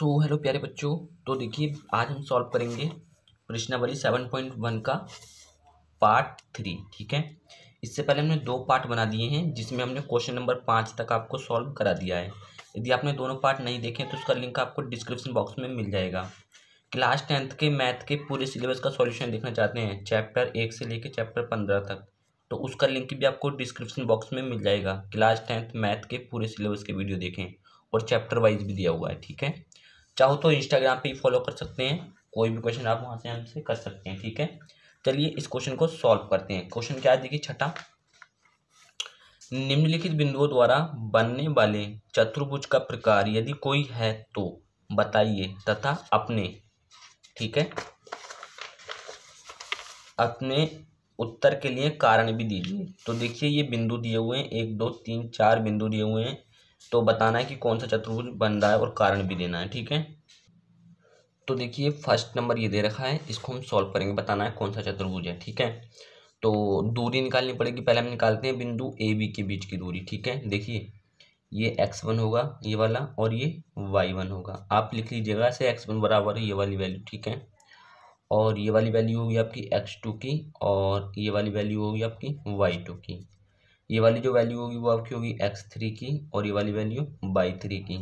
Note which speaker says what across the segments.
Speaker 1: सो so, hello प्यारे बच्चों तो देखिए आज हम सॉल्व करेंगे प्रश्नावली सेवन पॉइंट वन का पार्ट थ्री ठीक है इससे पहले हमने दो पार्ट बना दिए हैं जिसमें हमने क्वेश्चन नंबर पाँच तक आपको सॉल्व करा दिया है यदि आपने दोनों पार्ट नहीं देखे तो उसका लिंक आपको डिस्क्रिप्शन बॉक्स में मिल जाएगा क्लास टेंथ के मैथ के पूरे सिलेबस का सॉल्यूशन देखना चाहते हैं चैप्टर एक से लेकर चैप्टर पंद्रह तक तो उसका लिंक भी आपको डिस्क्रिप्शन बॉक्स में मिल जाएगा क्लास टेंथ मैथ के पूरे सिलेबस के वीडियो देखें और चैप्टर वाइज भी दिया हुआ है ठीक है चाहो तो इंस्टाग्राम पे फॉलो कर सकते हैं कोई भी क्वेश्चन आप वहाँ से हमसे कर सकते हैं ठीक है चलिए इस क्वेश्चन को सॉल्व करते हैं क्वेश्चन क्या है देखिए छठा निम्नलिखित बिंदुओं द्वारा बनने वाले चतुर्भुज का प्रकार यदि कोई है तो बताइए तथा अपने ठीक है अपने उत्तर के लिए कारण भी दीजिए तो देखिए ये बिंदु दिए हुए हैं एक दो तीन चार बिंदु दिए हुए हैं तो बताना है कि कौन सा चतुर्भुज बन रहा है और कारण भी देना है ठीक है तो देखिए फर्स्ट नंबर ये दे रखा है इसको हम सॉल्व करेंगे बताना है कौन सा चतुर्भुज है ठीक है तो दूरी निकालनी पड़ेगी पहले हम निकालते हैं बिंदु ए बी के बीच की दूरी ठीक है देखिए ये एक्स वन होगा ये वाला और ये वाई वन होगा आप लिख लीजिएगा ऐसे एक्स वन बराबर है ये वाली वैल्यू ठीक है और ये वाली वैल्यू होगी आपकी एक्स टू की और ये वाली वैल्यू होगी आपकी वाई टू की ये वाली जो वैल्यू होगी वो आपकी होगी एक्स थ्री की और ये वाली वैल्यू बाई थ्री की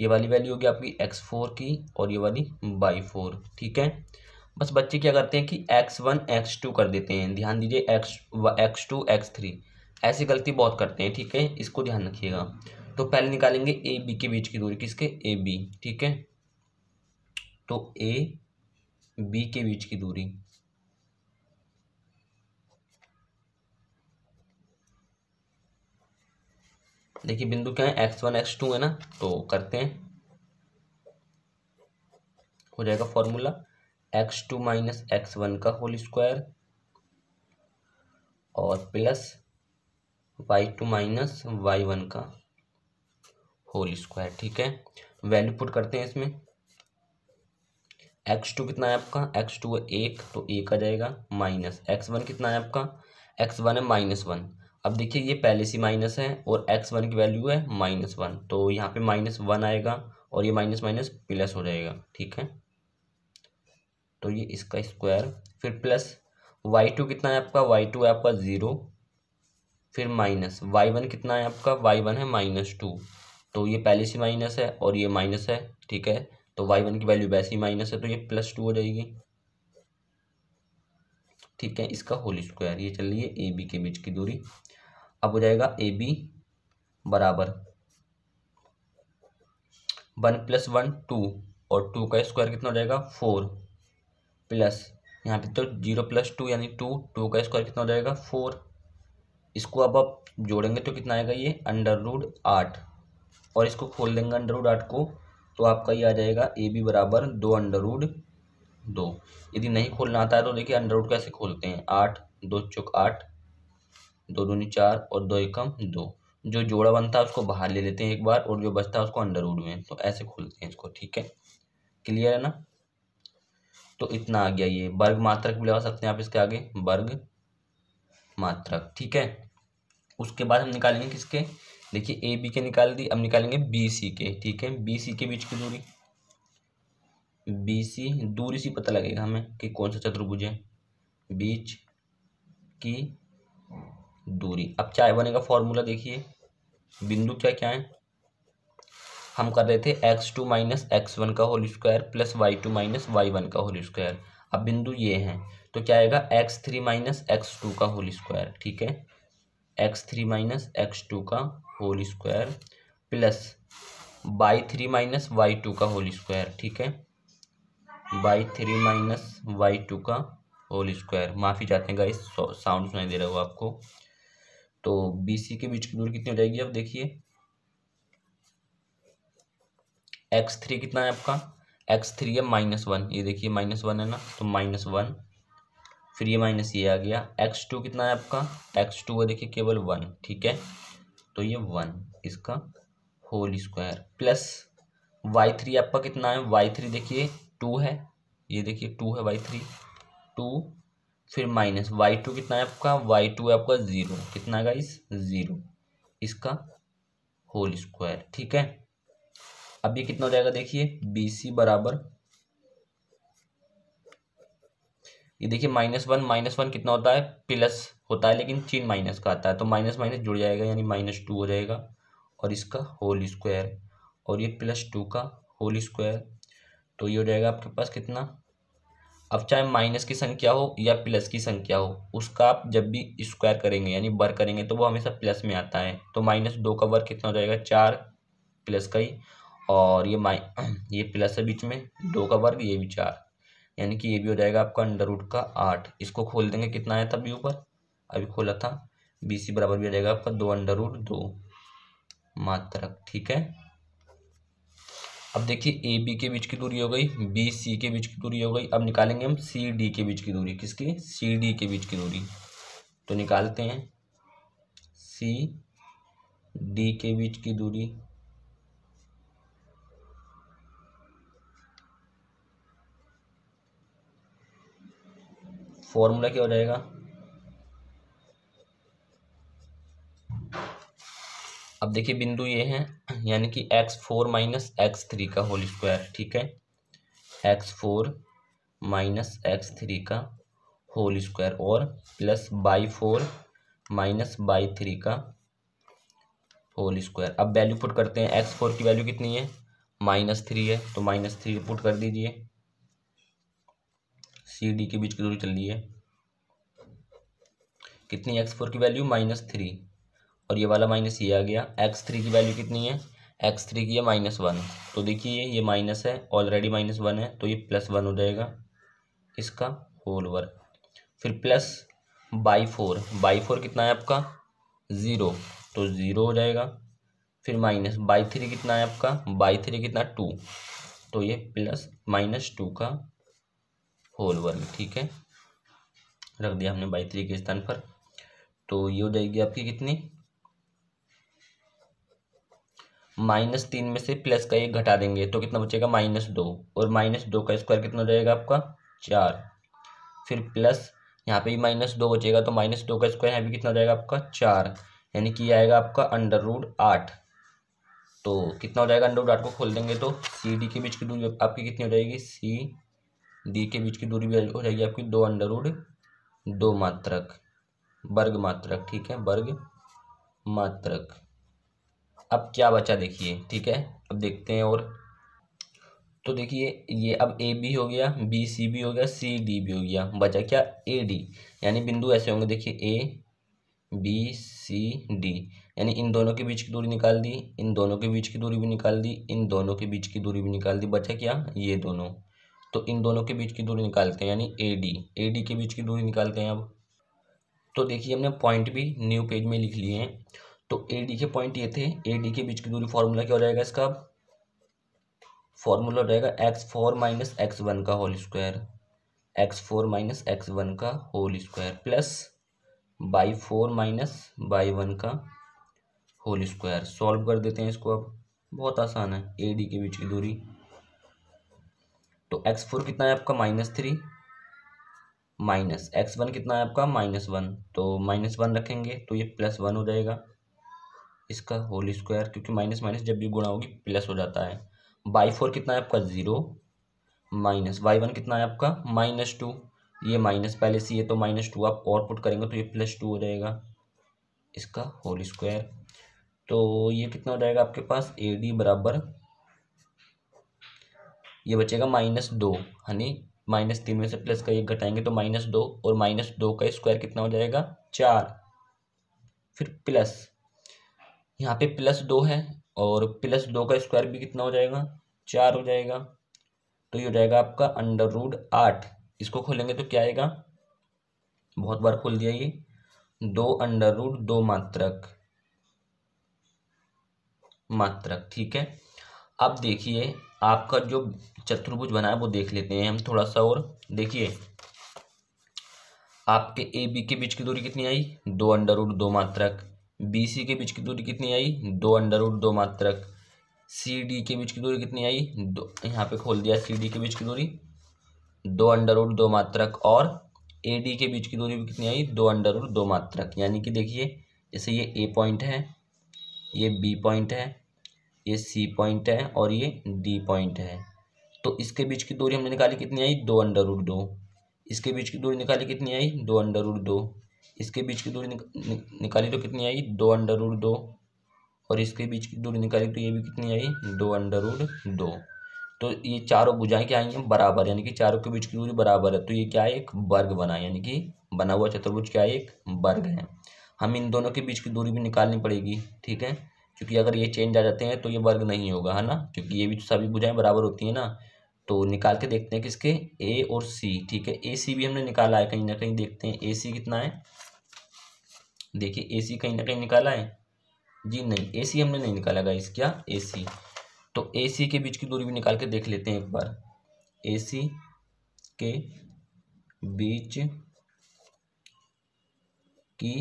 Speaker 1: ये वाली वैल्यू होगी आपकी एक्स फोर की और ये वाली बाई फोर ठीक है बस बच्चे क्या करते हैं कि एक्स वन एक्स टू कर देते हैं ध्यान दीजिए X X two X three ऐसी गलती बहुत करते हैं ठीक है इसको ध्यान रखिएगा तो पहले निकालेंगे ए बी के बीच की दूरी किसके ए बी ठीक है तो ए बी के बीच की दूरी देखिए बिंदु क्या है एक्स वन एक्स टू है ना तो करते हैं हो जाएगा formula X two minus x one का होल स्क्वायर और plus Y two minus Y one का होल स्क्वायर ठीक है वैल्यू पुट करते हैं इसमें एक्स टू कितना है आपका एक्स टू है एक तो एक आ जाएगा माइनस एक्स वन कितना है आपका एक्स वन है माइनस वन अब देखिए ये पहले से माइनस है और एक्स वन की वैल्यू है माइनस वन तो यहाँ पे माइनस वन आएगा और ये माइनस माइनस प्लस हो जाएगा ठीक है तो ये इसका स्क्वायर फिर प्लस वाई टू कितना है आपका वाई टू है आपका ज़ीरो फिर माइनस वाई वन कितना है आपका वाई वन है माइनस टू तो ये पहले से माइनस है और ये माइनस है ठीक है तो वाई वन की वैल्यू वैसे ही माइनस है तो ये प्लस टू हो जाएगी ठीक है इसका होल स्क्वायर ये चल रही है ए बी के बीच की दूरी अब हो जाएगा ए बी बराबर वन प्लस वन टू और टू का स्क्वायर कितना हो जाएगा फोर प्लस यहाँ पे तो जीरो प्लस टू यानी टू टू का स्क्वायर कितना हो जाएगा फोर इसको अब आप जोड़ेंगे तो कितना आएगा ये अंडर रूड आठ और इसको खोल देंगे अंडर रूड आठ को तो आपका ये आ जाएगा ए बी बराबर दो अंडर रूड दो यदि नहीं खोलना आता है तो देखिए अंडर रूट कैसे खोलते हैं आठ दो चुक आठ दो दूनी चार और दो एकम दो जो जोड़ा बनता है उसको बाहर ले लेते हैं एक बार और जो बचता है उसको अंडर रूट में तो ऐसे खोलते हैं इसको ठीक है क्लियर है ना तो इतना आ गया ये वर्ग मात्रक भी लगा सकते हैं आप इसके आगे वर्ग मात्रक ठीक है उसके बाद हम निकालेंगे किसके देखिए ए बी के निकाल दी अब निकालेंगे बी सी के ठीक है बी सी के बीच की दूरी बी सी दूरी से पता लगेगा हमें कि कौन सा चतुर्भुज है बीच की दूरी अब चाय बने का फॉर्मूला देखिए बिंदु क्या क्या है हम कर रहे थे x two minus x one का whole square plus Y two minus Y one का होल स्क्वायर अब बिंदु ये हैं तो क्या आएगा x three minus x two का होल स्क्वायर ठीक है x three minus x two का whole square plus y three minus y two का होल स्क्वायर ठीक है y three minus y two का होल स्क्वायर माफ़ी चाहते हैं गाइस साउंड सुनाई दे रहा हो आपको तो बी सी के बीच की दूरी कितनी हो जाएगी अब देखिए एक्स थ्री कितना है आपका एक्स थ्री है माइनस वन ये देखिए माइनस वन है ना तो माइनस वन फिर ये माइनस ये आ गया एक्स टू कितना है आपका एक्स टू है देखिए केवल वन ठीक है तो ये वन इसका whole square plus y three आपका कितना है वाई थ्री देखिए टू है ये देखिए टू है बाई थ्री टू फिर माइनस वाई टू कितना है आपका वाई टू है आपका ज़ीरो कितना है गाइस ज़ीरो इसका होल स्क्वायर ठीक है अब ये कितना हो जाएगा देखिए बी सी बराबर ये देखिए माइनस वन माइनस वन कितना होता है प्लस होता है लेकिन चीन माइनस का आता है तो माइनस माइनस जुड़ जाएगा यानी माइनस टू हो जाएगा और इसका होल स्क्वायर और ये प्लस टू का होल स्क्वायर तो ये हो जाएगा आपके पास कितना अब चाहे माइनस की संख्या हो या प्लस की संख्या हो उसका आप जब भी स्क्वायर करेंगे यानी वर्ग करेंगे तो वो हमेशा प्लस में आता है तो माइनस दो का वर्ग कितना हो जाएगा चार प्लस का ही और ये माइ ये प्लस है बीच में दो का वर्ग ये भी चार यानी कि ये भी हो जाएगा आपका अंडर रूट का आठ इसको खोल देंगे कितना आया था अभी ऊपर अभी खोला था बी सी बराबर भी हो जाएगा आपका दो अंडर रूट दो मात्रक ठीक है अब देखिए ए बी के बीच की दूरी हो गई बी सी के बीच की दूरी हो गई अब निकालेंगे हम सी डी के बीच की दूरी किसकी सी डी के बीच की दूरी तो निकालते हैं सी डी के बीच की दूरी फॉर्मूला क्या हो जाएगा अब देखिए बिंदु ये हैं यानी कि x four minus x three का होल स्क्वायर ठीक है x four minus x three का होल स्क्वायर और plus y four minus y three का होल स्क्वायर अब वैल्यू पुट करते हैं एक्स फोर की वैल्यू कितनी है माइनस थ्री है तो माइनस थ्री पुट कर दीजिए सी डी के बीच की दूरी चल रही है कितनी एक्स फोर की वैल्यू माइनस थ्री और ये वाला माइनस ये आ गया एक्स थ्री की वैल्यू कितनी है एक्स थ्री की है माइनस वन तो देखिए ये माइनस है ऑलरेडी माइनस वन है तो ये प्लस वन हो जाएगा इसका होल वर्ग फिर plus y four y four कितना है आपका ज़ीरो तो ज़ीरो हो जाएगा फिर माइनस बाई थ्री कितना है आपका बाई थ्री कितना टू तो ये प्लस माइनस टू का होल वर्ग ठीक है रख दिया हमने बाई थ्री के स्थान पर तो ये हो जाएगी आपकी कितनी माइनस तीन में से प्लस का एक घटा देंगे तो कितना बचेगा माइनस दो और माइनस दो का स्क्वायर कितना हो जाएगा आपका चार फिर प्लस यहाँ पे भी माइनस दो बचेगा तो माइनस दो का स्क्वायर यहाँ भी कितना हो जाएगा आपका चार यानी कि आएगा आपका अंडर रूड आठ तो कितना हो जाएगा अंडर रूड आठ को खोल देंगे तो सी डी के बीच की दूरी आपकी कितनी हो जाएगी सी डी के बीच की दूरी भी हो जाएगी आपकी दो अंडर रूड दो मात्रक वर्ग मात्रक ठीक है वर्ग मात्रक अब क्या बचा देखिए ठीक है अब देखते हैं और तो देखिए ये अब ए बी हो गया बी सी भी हो गया सी डी भी हो गया बचा क्या ए डी यानी बिंदु ऐसे होंगे देखिए ए बी सी डी यानी इन दोनों के बीच की दूरी निकाल दी इन दोनों के बीच की दूरी भी निकाल दी इन दोनों के बीच की दूरी भी निकाल दी बचा क्या ये दोनों तो इन दोनों के बीच की दूरी निकालते हैं यानी ए डी ए डी के बीच की दूरी निकालते हैं अब तो देखिए हमने पॉइंट भी न्यू पेज में लिख लिए हैं तो ए डी के पॉइंट ये थे ए डी के बीच की दूरी फॉर्मूला क्या हो जाएगा इसका फॉर्मूला हो जाएगा x four minus x one का whole square x four minus x one का whole square plus y four minus y one का होल स्क्वायर सॉल्व कर देते हैं इसको अब बहुत आसान है ए डी के बीच की दूरी तो एक्स फोर कितना है आपका minus three minus x one कितना है आपका माइनस वन तो माइनस वन रखेंगे तो ये प्लस वन हो जाएगा इसका होल स्क्वायर क्योंकि माइनस माइनस जब भी गुणा होगी प्लस हो जाता है बाई फोर कितना है आपका ज़ीरो माइनस बाई वन कितना है आपका माइनस टू ये माइनस पहले से ये तो माइनस टू आप और पुट करेंगे तो ये प्लस टू हो जाएगा इसका होल स्क्वायर तो ये कितना हो जाएगा आपके पास ए डी बराबर ये बचेगा माइनस दो यानी माइनस तीन में से प्लस का एक घटाएंगे तो माइनस दो और माइनस दो का स्क्वायर कितना हो जाएगा चार फिर प्लस यहाँ पे प्लस दो है और प्लस दो का स्क्वायर भी कितना हो जाएगा चार हो जाएगा तो ये हो जाएगा आपका अंडर रूड आठ इसको खोलेंगे तो क्या आएगा बहुत बार खोल दिया ये दो अंडर रूड दो मात्रक मात्रक ठीक है अब देखिए आपका जो चतुर्भुज बना है वो देख लेते हैं हम थोड़ा सा और देखिए आपके ए बी के बीच की दूरी कितनी आई दो अंडर रूड दो मात्रक बी सी के बीच की दूरी कितनी आई दो अंडर रूट दो मात्रक सी डी के बीच की दूरी कितनी आई दो यहाँ पे खोल दिया सी डी के बीच की दूरी दो अंडर रूट दो मात्रक और ए डी के बीच की दूरी भी कितनी आई दो अंडर रूट दो मात्रक यानी कि देखिए जैसे ये ए पॉइंट है ये बी पॉइंट है ये सी पॉइंट है और ये डी पॉइंट है तो इसके बीच की दूरी हमने निकाली कितनी आई दो अंडर रूट दो इसके बीच की दूरी निकाली कितनी आई दो अंडर रूट दो इसके बीच की दूरी निक, निक, निकाली तो कितनी आई दो अंडर रूट दो और इसके बीच की दूरी निकाली तो ये भी कितनी आई दो अंडर रूट दो तो ये चारों भुजाएं क्या आई हैं बराबर यानी कि चारों के बीच की दूरी बराबर है तो ये क्या है एक वर्ग बना यानी कि बना हुआ चतुर्भुज क्या है एक वर्ग है हम इन दोनों के बीच की दूरी भी निकालनी पड़ेगी ठीक है क्योंकि अगर ये चेंज आ जाते हैं तो ये वर्ग नहीं होगा है ना क्योंकि ये भी तो सभी भुजाएं बराबर होती हैं ना तो निकाल के देखते हैं किसके ए और सी ठीक है ए सी भी हमने निकाला है कहीं ना कहीं देखते हैं ए सी कितना है देखिए ए सी कहीं ना कहीं निकाला है जी नहीं ए सी हमने नहीं निकाला गाइस क्या ए सी तो ए सी के बीच की दूरी भी निकाल के देख लेते हैं एक बार ए सी के बीच की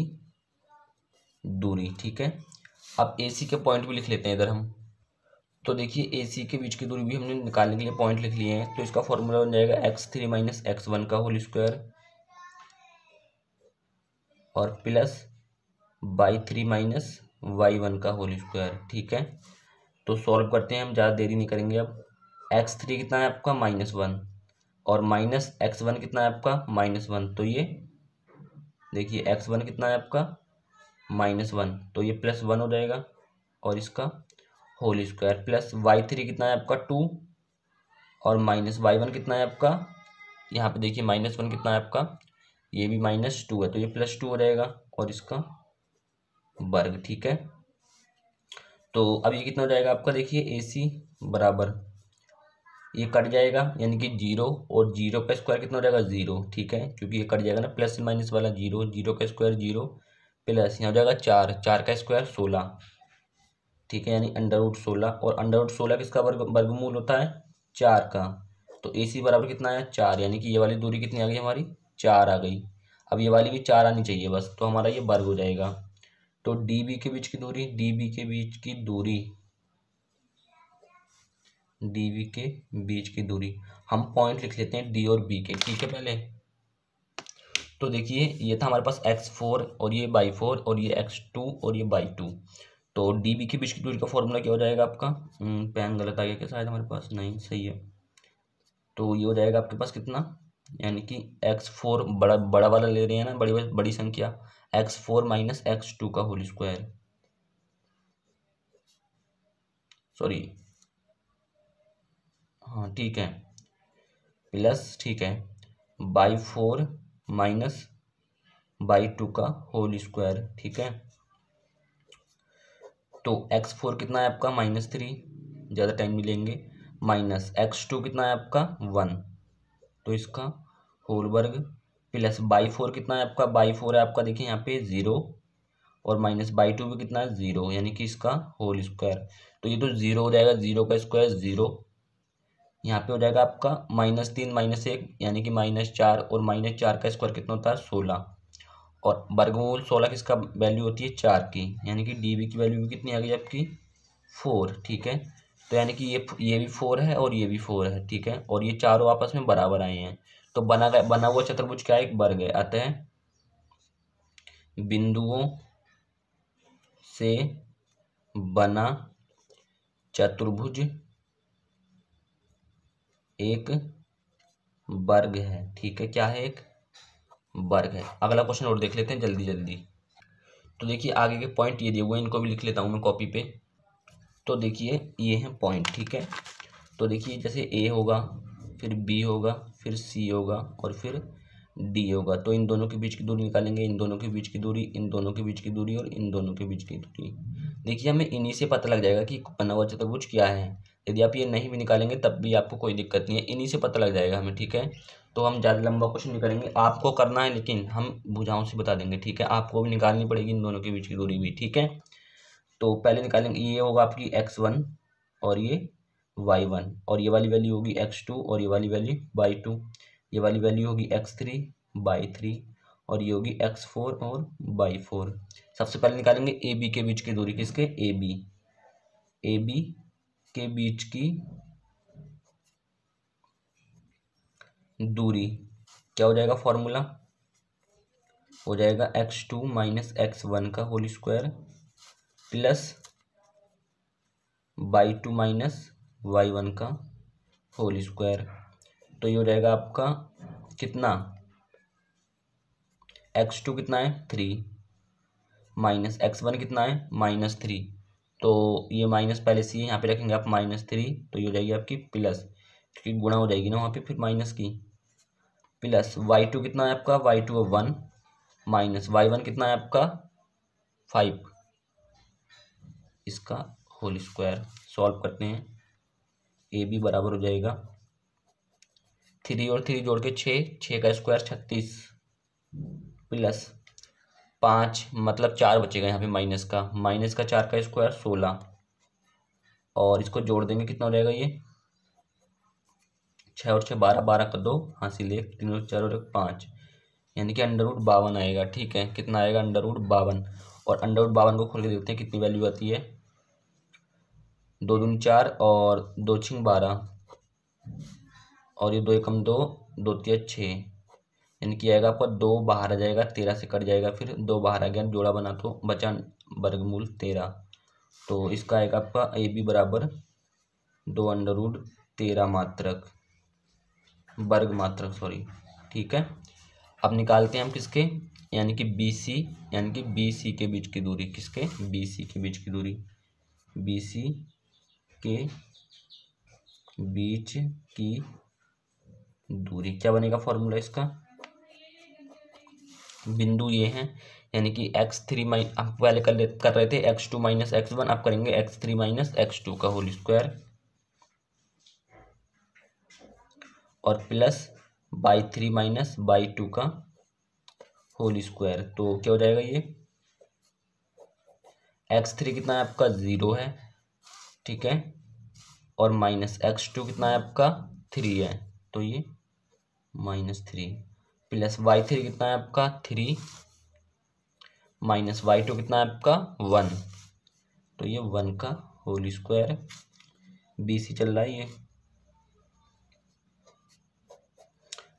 Speaker 1: दूरी ठीक है अब ए सी के पॉइंट भी लिख लेते हैं इधर हम तो देखिए ए सी के बीच की दूरी भी हमने निकालने के लिए पॉइंट लिख लिए हैं तो इसका फॉर्मूला बन जाएगा x three minus x one का होल स्क्वायर और plus y three minus Y one का होल स्क्वायर ठीक है तो सॉल्व करते हैं हम ज़्यादा देरी नहीं करेंगे अब एक्स थ्री कितना है आपका माइनस वन और माइनस एक्स वन कितना है आपका माइनस वन तो ये देखिए एक्स वन कितना है आपका माइनस वन तो ये प्लस वन हो जाएगा और इसका whole square plus y three कितना है आपका टू और माइनस वाई वन कितना है आपका यहाँ पे देखिए माइनस वन कितना है आपका ये भी माइनस टू है तो ये प्लस टू रहेगा और इसका वर्ग ठीक है तो अब ये कितना हो जाएगा आपका देखिए ए सी बराबर ये कट जाएगा यानी कि जीरो और जीरो का स्क्वायर कितना हो जाएगा जीरो ठीक है क्योंकि ये कट जाएगा ना प्लस माइनस वाला जीरो जीरो का स्क्वायर जीरो प्लस यहाँ हो जाएगा चार चार का स्क्वायर सोलह ठीक है यानी अंडर रूट सोलह और अंडर रूट सोलह किसका वर्ग वर्गमूल होता है चार का तो ए सी बराबर कितना आया चार यानी कि ये वाली दूरी कितनी आ गई हमारी चार आ गई अब ये वाली भी चार आनी चाहिए बस तो हमारा ये वर्ग हो जाएगा तो डी बी के बीच की दूरी डी बी के बीच की दूरी डी बी के बीच की दूरी हम पॉइंट लिख लेते हैं डी और बी के ठीक है पहले तो देखिए ये था हमारे पास एक्स फोर और ये बाई फोर और ये एक्स टू और ये बाई टू तो डी बी की बीच की दूरी का फॉर्मूला क्या हो जाएगा आपका हम्म, पैन गलत आ गया क्या शायद हमारे पास नहीं सही है तो ये हो जाएगा आपके पास कितना यानी कि एक्स फोर बड़ा बड़ा वाला ले रहे हैं ना बड़ी बड़ी संख्या x four minus x two का होल स्क्वायर सॉरी हाँ ठीक है प्लस ठीक है y four minus y two का होल स्क्वायर ठीक है तो एक्स फोर कितना है आपका माइनस थ्री ज़्यादा टाइम भी लेंगे माइनस एक्स टू कितना है आपका वन तो इसका होल वर्ग प्लस बाई फोर कितना है आपका बाई फोर है आपका देखिए यहाँ पे ज़ीरो और माइनस बाई टू भी कितना है ज़ीरो यानी कि इसका होल स्क्वायर तो ये तो ज़ीरो हो जाएगा ज़ीरो का स्क्वायर ज़ीरो यहाँ पे हो जाएगा आपका माइनस तीन माइनस एक यानी कि माइनस चार और माइनस चार का स्क्वायर कितना होता है सोलह और वर्गमूल सोलह किसका वैल्यू होती है चार की यानी कि डी बी की वैल्यू कितनी आ गई आपकी फोर ठीक है तो यानी कि ये ये भी फोर है और ये भी फोर है ठीक है और ये चारों आपस में बराबर आए हैं तो बना गया बना हुआ चतुर्भुज क्या एक वर्ग है अतः बिंदुओं से बना चतुर्भुज एक वर्ग है ठीक है क्या है एक वर्ग है अगला क्वेश्चन और देख लेते हैं जल्दी जल्दी तो देखिए आगे के पॉइंट ये दिए हुए इनको भी लिख लेता हूँ मैं कॉपी पे तो देखिए ये हैं पॉइंट ठीक है तो देखिए जैसे ए होगा फिर बी होगा फिर सी होगा और फिर डी होगा तो इन दोनों के बीच की दूरी निकालेंगे इन दोनों के बीच की दूरी इन दोनों के बीच की दूरी और इन दोनों के बीच की दूरी देखिए हमें इन्हीं से पता लग जाएगा कि बना हुआ चतुर्भुज क्या है यदि आप ये नहीं भी निकालेंगे तब भी आपको कोई दिक्कत नहीं है इन्हीं से पता लग जाएगा हमें ठीक है तो हम ज़्यादा लंबा क्वेश्चन नहीं करेंगे आपको करना है लेकिन हम बुझाओं से बता देंगे ठीक है आपको भी निकालनी पड़ेगी इन दोनों के बीच की दूरी भी ठीक है तो पहले निकालेंगे ये होगा आपकी एक्स वन और ये वाई वन और ये वाली वैल्यू होगी एक्स टू और ये वाली वैल्यू बाई टू ये वाली वैल्यू होगी एक्स थ्री बाई थ्री और ये होगी एक्स फोर और बाई फोर सबसे पहले निकालेंगे ए बी के बीच की दूरी किसके ए बी ए बी के बीच की दूरी क्या हो जाएगा फॉर्मूला हो जाएगा x two minus x one का whole square plus y two minus Y one का होल स्क्वायर तो ये हो जाएगा आपका कितना एक्स टू कितना है थ्री माइनस एक्स वन कितना है माइनस थ्री तो ये माइनस पहले से यहाँ पे रखेंगे आप माइनस थ्री तो ये हो जाएगी आपकी प्लस क्योंकि गुणा हो जाएगी ना वहाँ पे फिर माइनस की प्लस वाई टू कितना है आपका y two one minus Y one कितना है आपका फाइव इसका होल स्क्वायर सॉल्व करते हैं ए बी बराबर हो जाएगा थ्री और थ्री जोड़ के छः छः का स्क्वायर छत्तीस प्लस पाँच मतलब चार बचेगा यहाँ पे माइनस का माइनस का चार का स्क्वायर सोलह और इसको जोड़ देंगे कितना हो जाएगा ये छः और छः बारह बारह का दो हाँ ले तीन और चार और एक पाँच यानी कि अंडर रूट बावन आएगा ठीक है कितना आएगा अंडर रूट बावन और अंडर रूट बावन को खोल के देखते हैं कितनी वैल्यू आती है दो दून चार और दो छिंग बारह और ये दो एकम दो दो तीन छः यानी कि आएगा आपका दो बाहर आ जाएगा तेरह से कट जाएगा फिर दो बाहर आ गया जोड़ा बना तो बचा वर्गमूल तेरह तो इसका आएगा आपका ए बी बराबर दो अंडर उड तेरह मात्रक वर्ग मात्रक सॉरी ठीक है अब निकालते हैं हम किसके यानी कि बी सी यानी कि बी सी के बीच की दूरी किसके बी सी के बीच की दूरी बी सी के बीच की दूरी क्या बनेगा फॉर्मूला इसका बिंदु ये हैं यानी कि एक्स थ्री माइन आप पहले कर ले कर रहे थे x two minus x one आप करेंगे x three minus x two का होल स्क्वायर और plus y three minus y two का होल स्क्वायर तो क्या हो जाएगा ये एक्स थ्री कितना है आपका ज़ीरो है ठीक है और माइनस एक्स टू कितना है आपका थ्री है तो ये minus three plus y three कितना है आपका थ्री माइनस वाई टू कितना है आपका वन तो ये वन का होल स्क्वायर है बी सी चल रहा है ये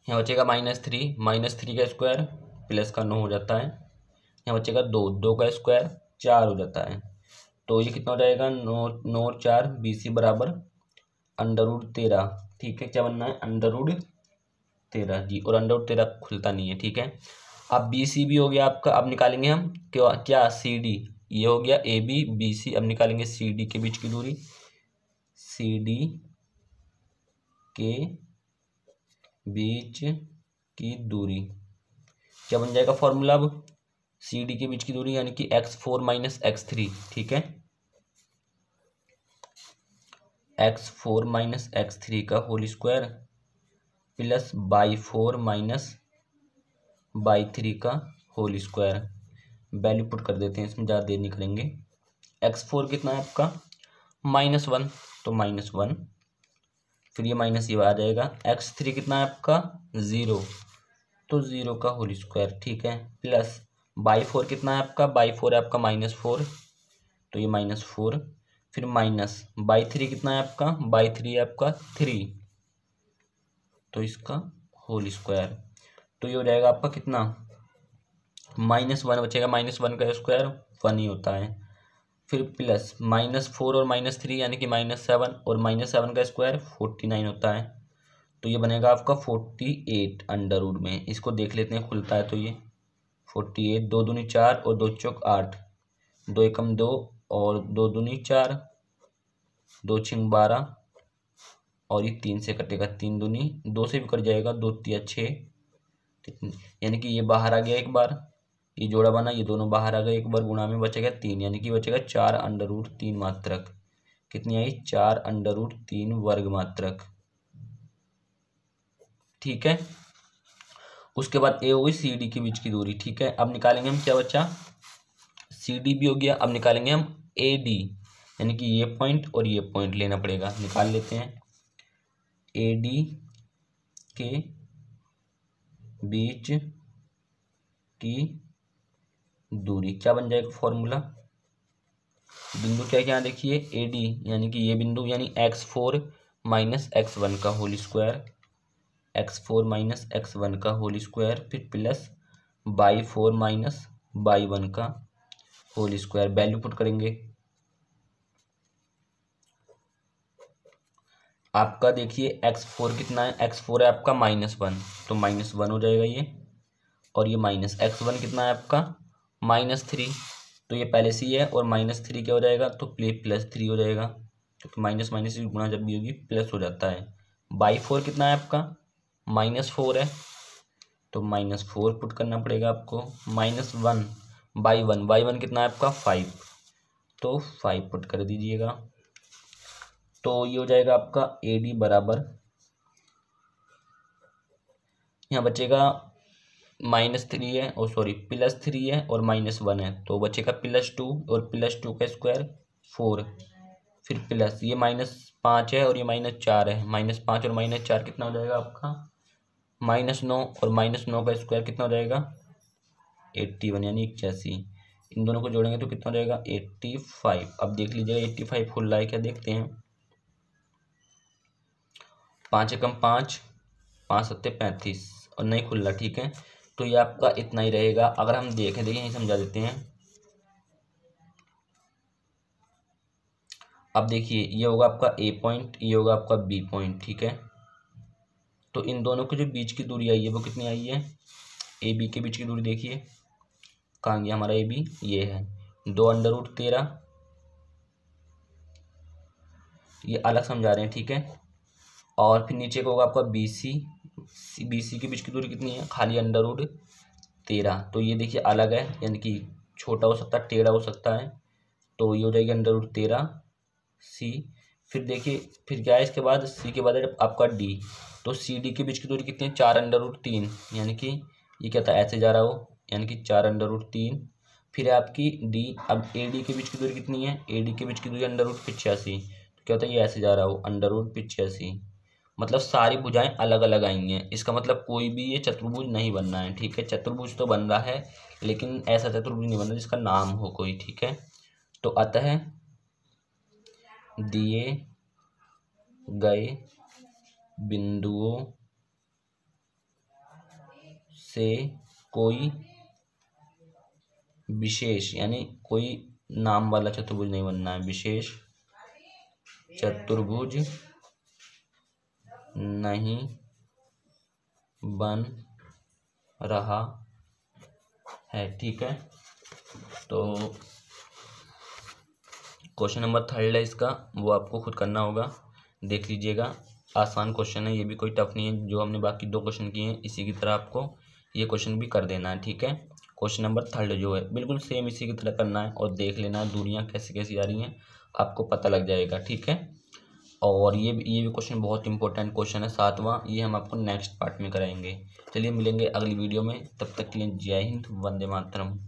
Speaker 1: यहाँ बचेगा माइनस थ्री माइनस थ्री का स्क्वायर प्लस का नौ हो जाता है यहाँ बचेगा दो दो का स्क्वायर चार हो जाता है तो ये कितना हो जाएगा नौ नौ चार बी सी बराबर अंडर तेरह ठीक है क्या बनना है अंडर तेरह जी और अंडर तेरह खुलता नहीं है ठीक है अब बी सी भी हो गया आपका अब निकालेंगे हम क्यों क्या सी डी ये हो गया ए बी बी सी अब निकालेंगे सी डी के बीच की दूरी सी डी के बीच की दूरी क्या बन जाएगा फॉर्मूला अब सी डी के बीच की दूरी यानी कि x four minus x three ठीक है x four minus x three का whole square plus y four minus y three का होल स्क्वायर वैल्यू पुट कर देते हैं इसमें ज़्यादा देर नहीं करेंगे एक्स फोर कितना है आपका माइनस वन तो माइनस वन फिर ये माइनस ये आ जाएगा एक्स थ्री कितना है आपका ज़ीरो तो ज़ीरो का होल स्क्वायर ठीक है प्लस बाई फोर कितना है आपका बाई फोर है आपका माइनस फोर तो ये माइनस फोर फिर माइनस बाई थ्री कितना है आपका बाई थ्री है आपका थ्री तो इसका होल स्क्वायर तो ये हो जाएगा आपका कितना माइनस वन बचेगा माइनस वन का स्क्वायर वन ही होता है फिर प्लस माइनस फोर और माइनस थ्री यानी कि माइनस सेवन और माइनस सेवन का स्क्वायर फोर्टी नाइन होता है तो ये बनेगा आपका फोर्टी एट अंडर रूड में इसको देख लेते हैं खुलता है तो ये फोर्टी एट दो दूनी चार और दो चौक आठ दो एकम दो और दो दूनी चार दो छिंग बारह और ये तीन से कटेगा तीन दूनी दो से भी कट जाएगा दो तीन छः यानी कि ये बाहर आ गया एक बार ये जोड़ा बना ये दोनों बाहर आ गए एक बार गुणा में बचेगा तीन यानी कि बचेगा चार अंडर रूट तीन मात्रक कितनी आई चार अंडर रूट तीन वर्ग मात्रक ठीक है उसके बाद ए होगी सी डी के बीच की दूरी ठीक है अब निकालेंगे हम क्या बच्चा सी डी भी हो गया अब निकालेंगे हम ए डी यानी कि ये पॉइंट और ये पॉइंट लेना पड़ेगा निकाल लेते हैं ए डी के बीच की दूरी क्या बन जाएगा फॉर्मूला बिंदु क्या क्या देखिए ए डी यानी कि ये बिंदु यानी x four minus x one का whole square x four minus x one का होल स्क्वायर फिर plus y four minus y one का होल स्क्वायर वैल्यू पुट करेंगे आपका देखिए एक्स फोर कितना है एक्स फोर है आपका माइनस वन तो माइनस वन हो जाएगा ये और ये माइनस एक्स वन कितना है आपका माइनस थ्री तो ये पहले से ही है और माइनस थ्री क्या हो जाएगा तो प्ले प्लस थ्री हो जाएगा क्योंकि तो माइनस माइनस गुणा जब भी होगी प्लस हो जाता है बाई फोर कितना है आपका माइनस फोर है तो माइनस फोर पुट करना पड़ेगा आपको minus one y one y one कितना है आपका फाइव तो फाइव पुट कर दीजिएगा तो ये हो जाएगा आपका ए डी बराबर यहाँ बचेगा माइनस थ्री है और सॉरी प्लस थ्री है और माइनस वन है तो बचेगा प्लस टू और प्लस टू का स्क्वायर फोर फिर प्लस ये माइनस पाँच है और ये माइनस चार है माइनस पाँच और माइनस चार कितना हो जाएगा आपका माइनस नौ और माइनस नौ का स्क्वायर कितना हो जाएगा एट्टी वन यानी इक्यासी इन दोनों को जोड़ेंगे तो कितना हो जाएगा एट्टी फाइव अब देख लीजिएगा एट्टी फाइव फुल लाइक है देखते हैं पाँच एकम पाँच पाँच सत्ते पैंतीस और नहीं खुल रहा ठीक है तो ये आपका इतना ही रहेगा अगर हम देखें देखिए यहीं समझा देते हैं अब देखिए ये होगा आपका ए पॉइंट ये होगा आपका बी पॉइंट ठीक है तो इन दोनों के जो बीच की दूरी आई है वो कितनी आई है ए बी के बीच की दूरी देखिए कहाँ गया हमारा ए बी ये है दो अंडर रूट तेरह ये अलग समझा रहे हैं ठीक है और फिर नीचे का होगा आपका बी सी बी सी के बीच की दूरी कितनी है खाली अंडर रूड तेरह तो ये देखिए अलग है यानी कि छोटा हो सकता है टेढ़ा हो सकता है तो ये हो जाएगी अंडर रूड तेरह सी फिर देखिए फिर क्या है इसके बाद सी के बाद आपका डी तो सी डी के बीच की दूरी कितनी है चार अंडर रूट तीन यानी कि ये क्या था ऐसे जा रहा हो यानी कि चार अंडर रूट तीन फिर आपकी डी अब ए डी के बीच की दूरी कितनी है ए डी के बीच की दूरी अंडर रूट पिचासी तो क्या होता है ये ऐसे जा रहा हो अंडर रूट पिचासी मतलब सारी भुजाएं अलग अलग आई हैं इसका मतलब कोई भी ये चतुर्भुज नहीं बनना है ठीक है चतुर्भुज तो बन रहा है लेकिन ऐसा चतुर्भुज नहीं बन रहा जिसका नाम हो कोई ठीक है तो अतः दिए गए बिंदुओं से कोई विशेष यानी कोई नाम वाला चतुर्भुज नहीं बनना है विशेष चतुर्भुज नहीं बन रहा है ठीक है तो क्वेश्चन नंबर थर्ड है इसका वो आपको खुद करना होगा देख लीजिएगा आसान क्वेश्चन है ये भी कोई टफ नहीं है जो हमने बाकी दो क्वेश्चन किए हैं इसी की तरह आपको ये क्वेश्चन भी कर देना है ठीक है क्वेश्चन नंबर थर्ड जो है बिल्कुल सेम इसी की तरह करना है और देख लेना है दूरियाँ कैसे कैसी आ रही हैं आपको पता लग जाएगा ठीक है और ये ये भी क्वेश्चन बहुत इंपॉर्टेंट क्वेश्चन है सातवां ये हम आपको नेक्स्ट पार्ट में कराएंगे चलिए मिलेंगे अगली वीडियो में तब तक के लिए जय हिंद वंदे मातरम